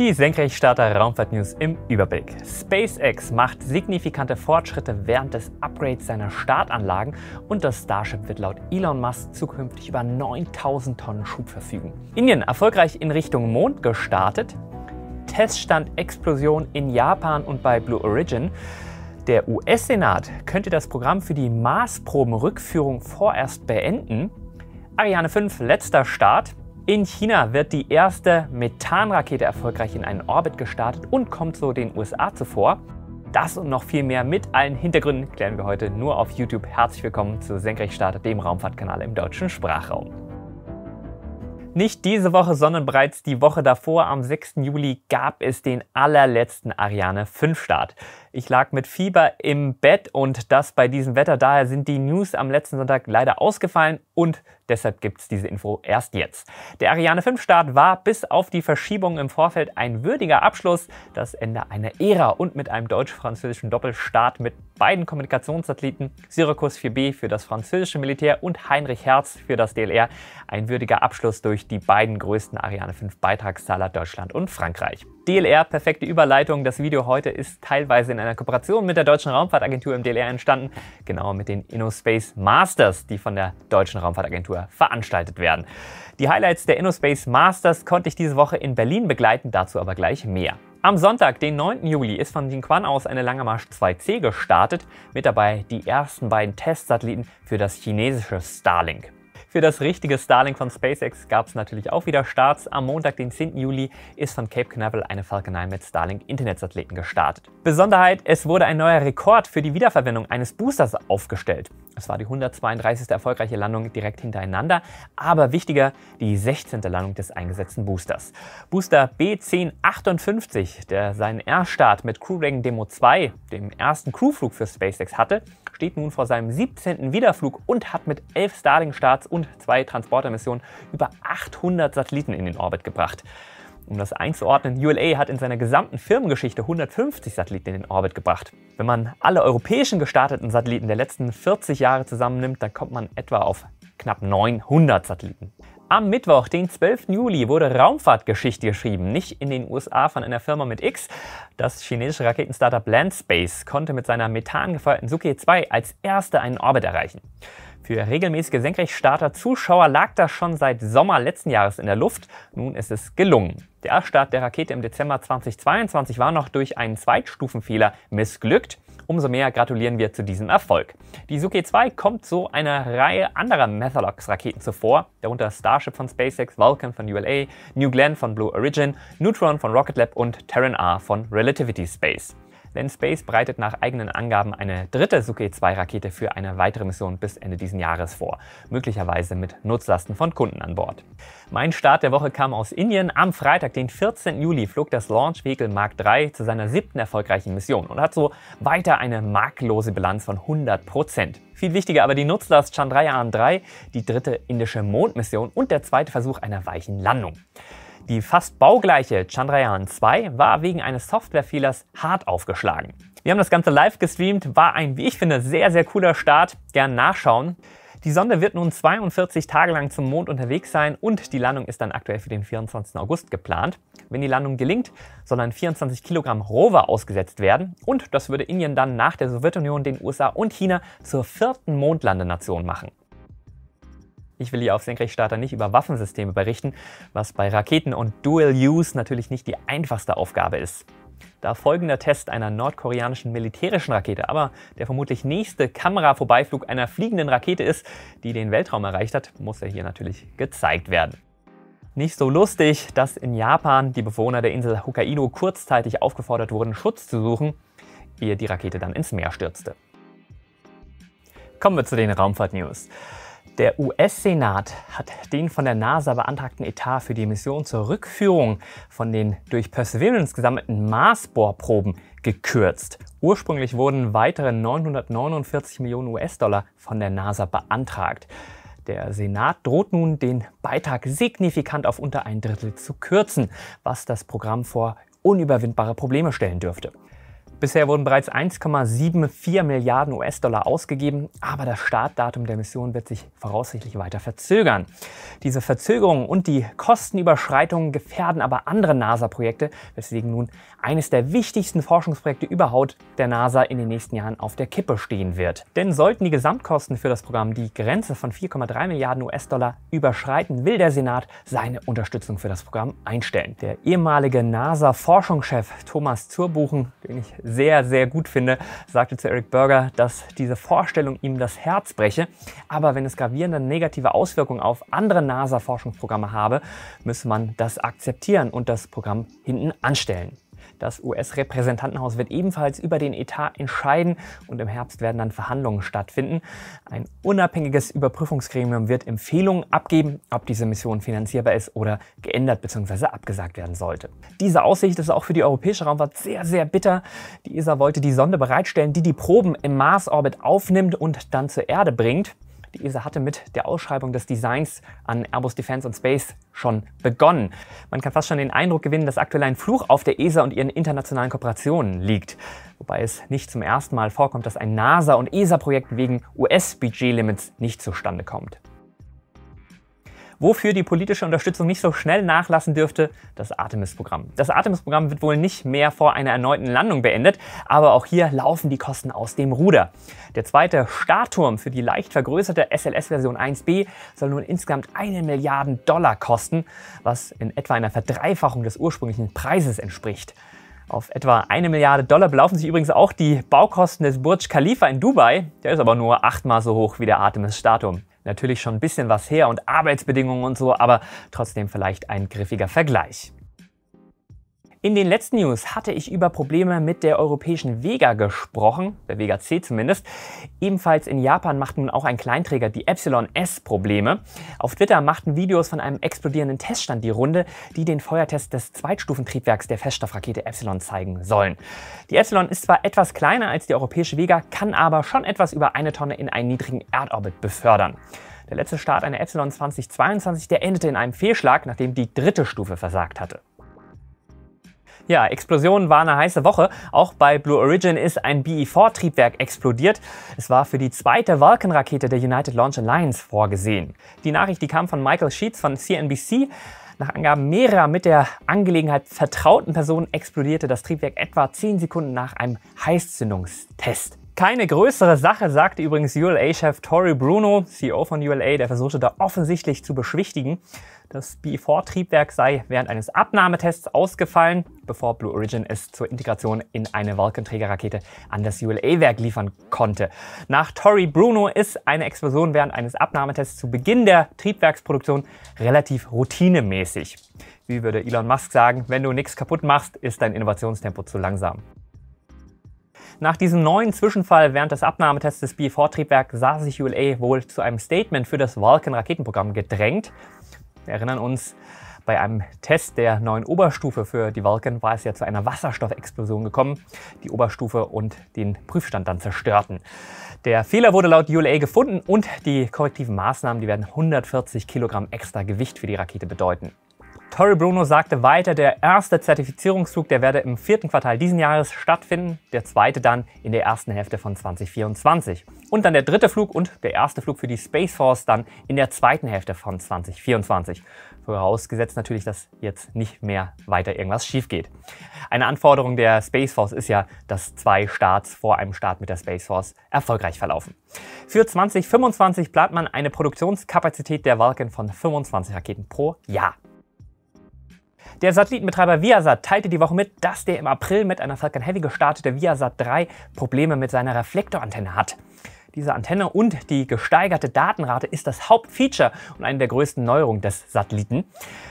Die Senkrechtstarter Raumfahrt-News im Überblick. SpaceX macht signifikante Fortschritte während des Upgrades seiner Startanlagen und das Starship wird laut Elon Musk zukünftig über 9000 Tonnen Schub verfügen. Indien erfolgreich in Richtung Mond gestartet. Teststand-Explosion in Japan und bei Blue Origin. Der US-Senat könnte das Programm für die Marsprobenrückführung vorerst beenden. Ariane 5 letzter Start in China wird die erste Methanrakete erfolgreich in einen Orbit gestartet und kommt so den USA zuvor. Das und noch viel mehr mit allen Hintergründen klären wir heute nur auf YouTube. Herzlich willkommen zu Senkrechtstarter, dem Raumfahrtkanal im deutschen Sprachraum. Nicht diese Woche, sondern bereits die Woche davor, am 6. Juli, gab es den allerletzten Ariane 5 Start. Ich lag mit Fieber im Bett und das bei diesem Wetter. Daher sind die News am letzten Sonntag leider ausgefallen und deshalb gibt es diese Info erst jetzt. Der Ariane 5 Start war bis auf die Verschiebung im Vorfeld ein würdiger Abschluss, das Ende einer Ära und mit einem deutsch-französischen Doppelstart mit beiden Kommunikationssatelliten Syrakus 4b für das französische Militär und Heinrich Herz für das DLR ein würdiger Abschluss durch die beiden größten Ariane 5 Beitragszahler Deutschland und Frankreich. DLR, perfekte Überleitung. Das Video heute ist teilweise in einer Kooperation mit der deutschen Raumfahrtagentur im DLR entstanden, genauer mit den InnoSpace Masters, die von der deutschen Raumfahrtagentur Raumfahrtagentur veranstaltet werden. Die Highlights der InnoSpace Masters konnte ich diese Woche in Berlin begleiten, dazu aber gleich mehr. Am Sonntag, den 9. Juli, ist von Jinquan aus eine Lange Marsch 2C gestartet, mit dabei die ersten beiden Testsatelliten für das chinesische Starlink. Für das richtige Starlink von SpaceX gab es natürlich auch wieder Starts. Am Montag, den 10. Juli, ist von Cape Canaveral eine Falcon 9 mit Starlink Internetsatelliten gestartet. Besonderheit, es wurde ein neuer Rekord für die Wiederverwendung eines Boosters aufgestellt. Es war die 132. erfolgreiche Landung direkt hintereinander, aber wichtiger, die 16. Landung des eingesetzten Boosters. Booster B1058, der seinen Erststart mit Crew Dragon Demo 2, dem ersten Crewflug für SpaceX hatte, steht nun vor seinem 17. Wiederflug und hat mit 11 Starlink-Starts und zwei Transportermissionen über 800 Satelliten in den Orbit gebracht. Um das einzuordnen, ULA hat in seiner gesamten Firmengeschichte 150 Satelliten in den Orbit gebracht. Wenn man alle europäischen gestarteten Satelliten der letzten 40 Jahre zusammennimmt, dann kommt man etwa auf knapp 900 Satelliten. Am Mittwoch, den 12. Juli, wurde Raumfahrtgeschichte geschrieben. Nicht in den USA von einer Firma mit X. Das chinesische Raketenstartup Landspace konnte mit seiner methangefeuerten gefeuerten Suke 2 als erste einen Orbit erreichen. Für regelmäßige Senkrechtstarter Zuschauer lag das schon seit Sommer letzten Jahres in der Luft. Nun ist es gelungen. Der Start der Rakete im Dezember 2022 war noch durch einen Zweitstufenfehler missglückt. Umso mehr gratulieren wir zu diesem Erfolg. Die Suke 2 kommt so einer Reihe anderer Methalox-Raketen zuvor, darunter Starship von SpaceX, Vulcan von ULA, New Glenn von Blue Origin, Neutron von Rocket Lab und Terran R von Relativity Space. Denn Space bereitet nach eigenen Angaben eine dritte Sukhoi-2-Rakete für eine weitere Mission bis Ende dieses Jahres vor, möglicherweise mit Nutzlasten von Kunden an Bord. Mein Start der Woche kam aus Indien. Am Freitag, den 14. Juli, flog das Launch Vehicle Mark III zu seiner siebten erfolgreichen Mission und hat so weiter eine marklose Bilanz von 100 Prozent. Viel wichtiger aber die Nutzlast Chandrayaan 3, die dritte indische Mondmission und der zweite Versuch einer weichen Landung. Die fast baugleiche Chandrayaan 2 war wegen eines Softwarefehlers hart aufgeschlagen. Wir haben das Ganze live gestreamt, war ein, wie ich finde, sehr, sehr cooler Start. Gern nachschauen. Die Sonde wird nun 42 Tage lang zum Mond unterwegs sein und die Landung ist dann aktuell für den 24. August geplant. Wenn die Landung gelingt, soll sollen 24 Kilogramm Rover ausgesetzt werden und das würde Indien dann nach der Sowjetunion, den USA und China zur vierten Mondlandenation machen. Ich will hier auf Senkrechtstarter nicht über Waffensysteme berichten, was bei Raketen und Dual Use natürlich nicht die einfachste Aufgabe ist. Da folgender Test einer nordkoreanischen militärischen Rakete, aber der vermutlich nächste Kamera-Vorbeiflug einer fliegenden Rakete ist, die den Weltraum erreicht hat, muss er hier natürlich gezeigt werden. Nicht so lustig, dass in Japan die Bewohner der Insel Hokkaido kurzzeitig aufgefordert wurden, Schutz zu suchen, ehe die Rakete dann ins Meer stürzte. Kommen wir zu den Raumfahrt-News. Der US-Senat hat den von der NASA beantragten Etat für die Mission zur Rückführung von den durch Perseverance gesammelten Marsbohrproben gekürzt. Ursprünglich wurden weitere 949 Millionen US-Dollar von der NASA beantragt. Der Senat droht nun, den Beitrag signifikant auf unter ein Drittel zu kürzen, was das Programm vor unüberwindbare Probleme stellen dürfte. Bisher wurden bereits 1,74 Milliarden US-Dollar ausgegeben, aber das Startdatum der Mission wird sich voraussichtlich weiter verzögern. Diese Verzögerungen und die Kostenüberschreitungen gefährden aber andere NASA-Projekte, weswegen nun eines der wichtigsten Forschungsprojekte überhaupt der NASA in den nächsten Jahren auf der Kippe stehen wird. Denn sollten die Gesamtkosten für das Programm die Grenze von 4,3 Milliarden US-Dollar überschreiten, will der Senat seine Unterstützung für das Programm einstellen. Der ehemalige NASA-Forschungschef Thomas Zurbuchen, den ich sehr, sehr gut finde, sagte zu Eric Berger, dass diese Vorstellung ihm das Herz breche. Aber wenn es gravierende negative Auswirkungen auf andere NASA-Forschungsprogramme habe, müsse man das akzeptieren und das Programm hinten anstellen. Das US-Repräsentantenhaus wird ebenfalls über den Etat entscheiden und im Herbst werden dann Verhandlungen stattfinden. Ein unabhängiges Überprüfungsgremium wird Empfehlungen abgeben, ob diese Mission finanzierbar ist oder geändert bzw. abgesagt werden sollte. Diese Aussicht ist auch für die europäische Raumfahrt sehr, sehr bitter. Die ESA wollte die Sonde bereitstellen, die die Proben im Mars-Orbit aufnimmt und dann zur Erde bringt. Die ESA hatte mit der Ausschreibung des Designs an Airbus Defense and Space schon begonnen. Man kann fast schon den Eindruck gewinnen, dass aktuell ein Fluch auf der ESA und ihren internationalen Kooperationen liegt. Wobei es nicht zum ersten Mal vorkommt, dass ein NASA- und ESA-Projekt wegen us budget limits nicht zustande kommt wofür die politische Unterstützung nicht so schnell nachlassen dürfte, das Artemis-Programm. Das Artemis-Programm wird wohl nicht mehr vor einer erneuten Landung beendet, aber auch hier laufen die Kosten aus dem Ruder. Der zweite Startturm für die leicht vergrößerte SLS-Version 1b soll nun insgesamt eine Milliarde Dollar kosten, was in etwa einer Verdreifachung des ursprünglichen Preises entspricht. Auf etwa eine Milliarde Dollar belaufen sich übrigens auch die Baukosten des Burj Khalifa in Dubai. Der ist aber nur achtmal so hoch wie der Artemis-Statue natürlich schon ein bisschen was her und Arbeitsbedingungen und so, aber trotzdem vielleicht ein griffiger Vergleich. In den letzten News hatte ich über Probleme mit der europäischen Vega gesprochen, der Vega C zumindest. Ebenfalls in Japan macht nun auch ein Kleinträger die Epsilon S Probleme. Auf Twitter machten Videos von einem explodierenden Teststand die Runde, die den Feuertest des Zweitstufentriebwerks der Feststoffrakete Epsilon zeigen sollen. Die Epsilon ist zwar etwas kleiner als die europäische Vega, kann aber schon etwas über eine Tonne in einen niedrigen Erdorbit befördern. Der letzte Start einer Epsilon 2022, der endete in einem Fehlschlag, nachdem die dritte Stufe versagt hatte. Ja, Explosionen war eine heiße Woche. Auch bei Blue Origin ist ein BE-4-Triebwerk explodiert. Es war für die zweite Vulcan-Rakete der United Launch Alliance vorgesehen. Die Nachricht, die kam von Michael Sheets von CNBC. Nach Angaben mehrerer mit der Angelegenheit vertrauten Personen explodierte das Triebwerk etwa 10 Sekunden nach einem Heißzündungstest. Keine größere Sache, sagte übrigens ULA-Chef Tory Bruno, CEO von ULA, der versuchte da offensichtlich zu beschwichtigen. Das BE4-Triebwerk sei während eines Abnahmetests ausgefallen, bevor Blue Origin es zur Integration in eine Vulcan-Trägerrakete an das ULA-Werk liefern konnte. Nach Tori Bruno ist eine Explosion während eines Abnahmetests zu Beginn der Triebwerksproduktion relativ routinemäßig. Wie würde Elon Musk sagen, wenn du nichts kaputt machst, ist dein Innovationstempo zu langsam. Nach diesem neuen Zwischenfall während des Abnahmetests des be 4 triebwerks sah sich ULA wohl zu einem Statement für das Vulcan-Raketenprogramm gedrängt. Wir erinnern uns, bei einem Test der neuen Oberstufe für die Vulcan war es ja zu einer Wasserstoffexplosion gekommen, die Oberstufe und den Prüfstand dann zerstörten. Der Fehler wurde laut ULA gefunden und die korrektiven Maßnahmen, die werden 140 Kilogramm extra Gewicht für die Rakete bedeuten. Torre Bruno sagte weiter, der erste Zertifizierungsflug, der werde im vierten Quartal diesen Jahres stattfinden, der zweite dann in der ersten Hälfte von 2024. Und dann der dritte Flug und der erste Flug für die Space Force dann in der zweiten Hälfte von 2024. Vorausgesetzt natürlich, dass jetzt nicht mehr weiter irgendwas schief geht. Eine Anforderung der Space Force ist ja, dass zwei Starts vor einem Start mit der Space Force erfolgreich verlaufen. Für 2025 plant man eine Produktionskapazität der Vulcan von 25 Raketen pro Jahr. Der Satellitenbetreiber Viasat teilte die Woche mit, dass der im April mit einer Falcon Heavy gestartete Viasat 3 Probleme mit seiner Reflektorantenne hat. Diese Antenne und die gesteigerte Datenrate ist das Hauptfeature und eine der größten Neuerungen des Satelliten.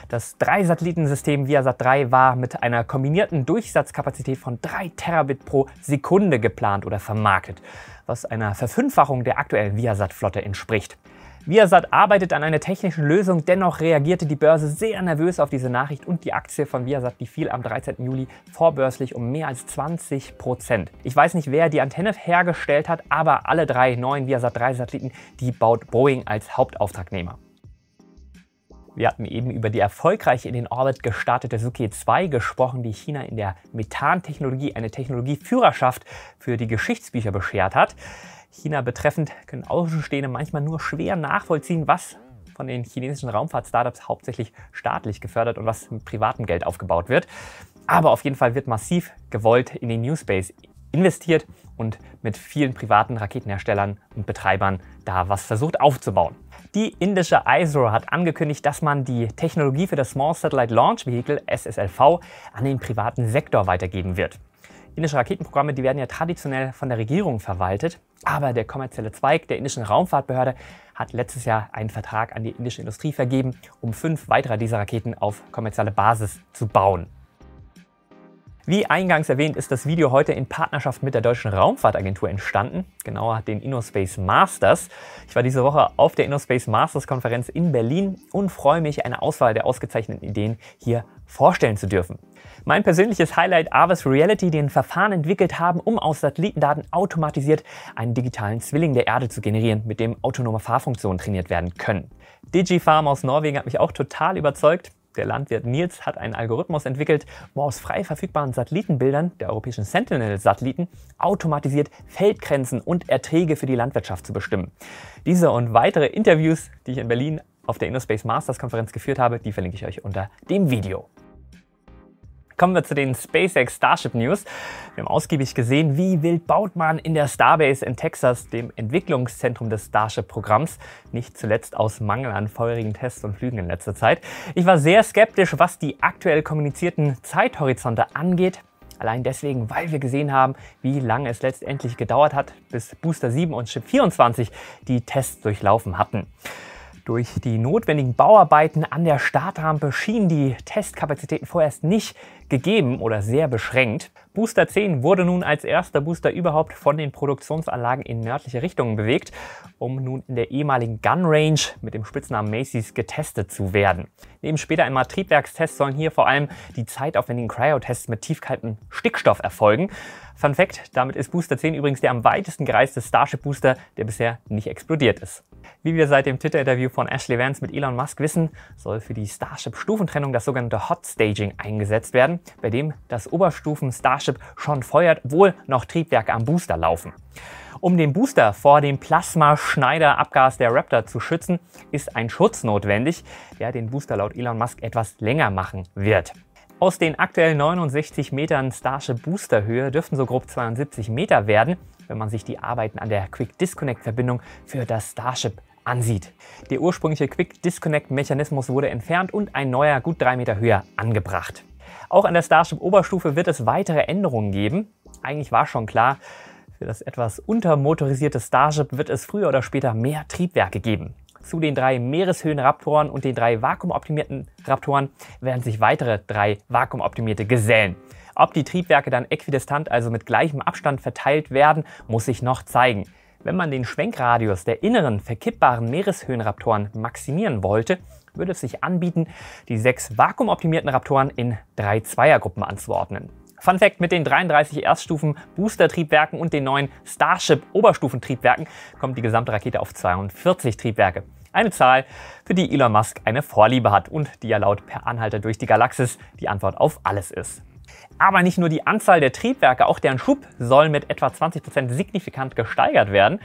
Das 3 satellitensystem Viasat 3 war mit einer kombinierten Durchsatzkapazität von 3 Terabit pro Sekunde geplant oder vermarktet, was einer Verfünffachung der aktuellen Viasat-Flotte entspricht. Viasat arbeitet an einer technischen Lösung, dennoch reagierte die Börse sehr nervös auf diese Nachricht und die Aktie von Viasat die fiel am 13. Juli vorbörslich um mehr als 20 Prozent. Ich weiß nicht, wer die Antenne hergestellt hat, aber alle drei neuen Viasat 3 Satelliten, die baut Boeing als Hauptauftragnehmer. Wir hatten eben über die erfolgreich in den Orbit gestartete Suki 2 gesprochen, die China in der Methantechnologie eine Technologieführerschaft für die Geschichtsbücher beschert hat. China betreffend können Außenstehende manchmal nur schwer nachvollziehen, was von den chinesischen Raumfahrt-Startups hauptsächlich staatlich gefördert und was mit privatem Geld aufgebaut wird. Aber auf jeden Fall wird massiv gewollt in den New Space investiert und mit vielen privaten Raketenherstellern und Betreibern da was versucht aufzubauen. Die indische ISRO hat angekündigt, dass man die Technologie für das Small Satellite Launch Vehicle SSLV an den privaten Sektor weitergeben wird. Indische Raketenprogramme, die werden ja traditionell von der Regierung verwaltet, aber der kommerzielle Zweig der indischen Raumfahrtbehörde hat letztes Jahr einen Vertrag an die indische Industrie vergeben, um fünf weitere dieser Raketen auf kommerzielle Basis zu bauen. Wie eingangs erwähnt, ist das Video heute in Partnerschaft mit der Deutschen Raumfahrtagentur entstanden, genauer den InnoSpace Masters. Ich war diese Woche auf der InnoSpace Masters Konferenz in Berlin und freue mich, eine Auswahl der ausgezeichneten Ideen hier vorstellen zu dürfen. Mein persönliches Highlight Arvis Reality, den Verfahren entwickelt haben, um aus Satellitendaten automatisiert einen digitalen Zwilling der Erde zu generieren, mit dem autonome Fahrfunktionen trainiert werden können. DigiFarm aus Norwegen hat mich auch total überzeugt. Der Landwirt Nils hat einen Algorithmus entwickelt, um aus frei verfügbaren Satellitenbildern der europäischen Sentinel-Satelliten automatisiert Feldgrenzen und Erträge für die Landwirtschaft zu bestimmen. Diese und weitere Interviews, die ich in Berlin auf der InnoSpace Masters Konferenz geführt habe, die verlinke ich euch unter dem Video. Kommen wir zu den SpaceX Starship News. Wir haben ausgiebig gesehen, wie wild baut man in der Starbase in Texas, dem Entwicklungszentrum des Starship-Programms, nicht zuletzt aus Mangel an feurigen Tests und Flügen in letzter Zeit. Ich war sehr skeptisch, was die aktuell kommunizierten Zeithorizonte angeht. Allein deswegen, weil wir gesehen haben, wie lange es letztendlich gedauert hat, bis Booster 7 und Chip 24 die Tests durchlaufen hatten. Durch die notwendigen Bauarbeiten an der Startrampe schienen die Testkapazitäten vorerst nicht gegeben oder sehr beschränkt. Booster 10 wurde nun als erster Booster überhaupt von den Produktionsanlagen in nördliche Richtungen bewegt, um nun in der ehemaligen Gun Range mit dem Spitznamen Macy's getestet zu werden. Neben später einmal Triebwerkstests sollen hier vor allem die zeitaufwendigen Cryo-Tests mit tiefkaltem Stickstoff erfolgen. Fun Fact, damit ist Booster 10 übrigens der am weitesten gereiste Starship Booster, der bisher nicht explodiert ist. Wie wir seit dem Twitter-Interview von Ashley Vance mit Elon Musk wissen, soll für die Starship-Stufentrennung das sogenannte Hot Staging eingesetzt werden bei dem das Oberstufen-Starship schon feuert, wohl noch Triebwerke am Booster laufen. Um den Booster vor dem Plasmaschneider-Abgas der Raptor zu schützen, ist ein Schutz notwendig, der den Booster laut Elon Musk etwas länger machen wird. Aus den aktuell 69 Metern Starship Boosterhöhe dürften so grob 72 Meter werden, wenn man sich die Arbeiten an der Quick Disconnect Verbindung für das Starship ansieht. Der ursprüngliche Quick Disconnect Mechanismus wurde entfernt und ein neuer gut drei Meter höher angebracht. Auch an der Starship-Oberstufe wird es weitere Änderungen geben. Eigentlich war schon klar, für das etwas untermotorisierte Starship wird es früher oder später mehr Triebwerke geben. Zu den drei Meereshöhenraptoren und den drei vakuumoptimierten Raptoren werden sich weitere drei vakuumoptimierte gesellen. Ob die Triebwerke dann äquidistant, also mit gleichem Abstand verteilt werden, muss sich noch zeigen. Wenn man den Schwenkradius der inneren verkippbaren Meereshöhenraptoren maximieren wollte, würde es sich anbieten, die sechs vakuumoptimierten Raptoren in drei Zweiergruppen anzuordnen. Fun Fact, mit den 33 Erststufen Booster-Triebwerken und den neuen Starship-Oberstufentriebwerken kommt die gesamte Rakete auf 42 Triebwerke. Eine Zahl, für die Elon Musk eine Vorliebe hat und die ja laut Per Anhalter durch die Galaxis die Antwort auf alles ist. Aber nicht nur die Anzahl der Triebwerke, auch deren Schub soll mit etwa 20% Prozent signifikant gesteigert werden,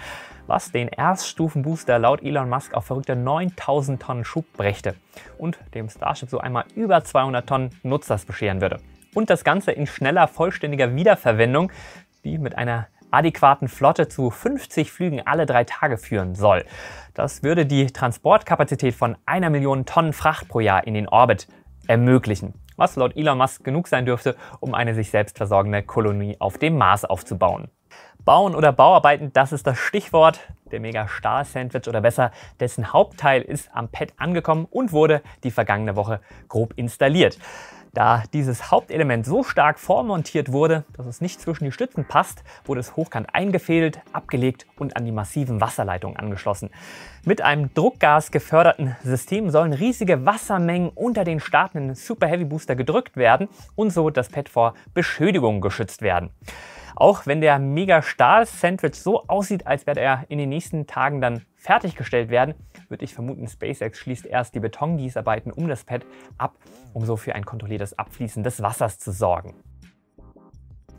was den Erststufenbooster laut Elon Musk auf verrückte 9000 Tonnen Schub brächte und dem Starship so einmal über 200 Tonnen Nutzers bescheren würde. Und das Ganze in schneller, vollständiger Wiederverwendung, die mit einer adäquaten Flotte zu 50 Flügen alle drei Tage führen soll. Das würde die Transportkapazität von einer Million Tonnen Fracht pro Jahr in den Orbit ermöglichen was laut Elon Musk genug sein dürfte, um eine sich selbst versorgende Kolonie auf dem Mars aufzubauen. Bauen oder Bauarbeiten, das ist das Stichwort. Der Mega-Stahl-Sandwich oder besser, dessen Hauptteil ist am Pad angekommen und wurde die vergangene Woche grob installiert. Da dieses Hauptelement so stark vormontiert wurde, dass es nicht zwischen die Stützen passt, wurde es hochkant eingefädelt, abgelegt und an die massiven Wasserleitungen angeschlossen. Mit einem Druckgas geförderten System sollen riesige Wassermengen unter den startenden Super Heavy Booster gedrückt werden und so das Pad vor Beschädigungen geschützt werden. Auch wenn der Mega Stahl Sandwich so aussieht, als wäre er in den nächsten Tagen dann fertiggestellt werden, würde ich vermuten, SpaceX schließt erst die Betongießarbeiten um das Pad ab, um so für ein kontrolliertes Abfließen des Wassers zu sorgen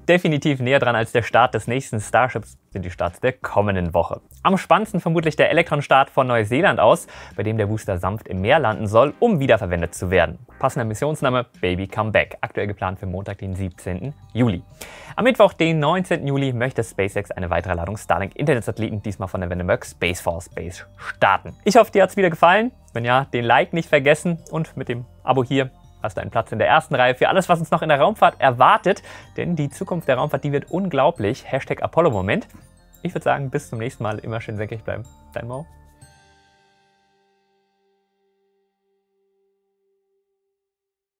definitiv näher dran als der Start des nächsten Starships sind die Starts der kommenden Woche. Am spannendsten vermutlich der Elektron-Start von Neuseeland aus, bei dem der Booster sanft im Meer landen soll, um wiederverwendet zu werden. Passender Missionsname Baby Comeback, aktuell geplant für Montag, den 17. Juli. Am Mittwoch, den 19. Juli, möchte SpaceX eine weitere Ladung Starlink Internetsatelliten, diesmal von der Vandenberg Space Force Base, starten. Ich hoffe, dir hat es wieder gefallen. Wenn ja, den Like nicht vergessen und mit dem Abo hier hast einen Platz in der ersten Reihe für alles, was uns noch in der Raumfahrt erwartet. Denn die Zukunft der Raumfahrt, die wird unglaublich. Hashtag Apollo-Moment. Ich würde sagen, bis zum nächsten Mal. Immer schön senkrecht bleiben. Dein Mo.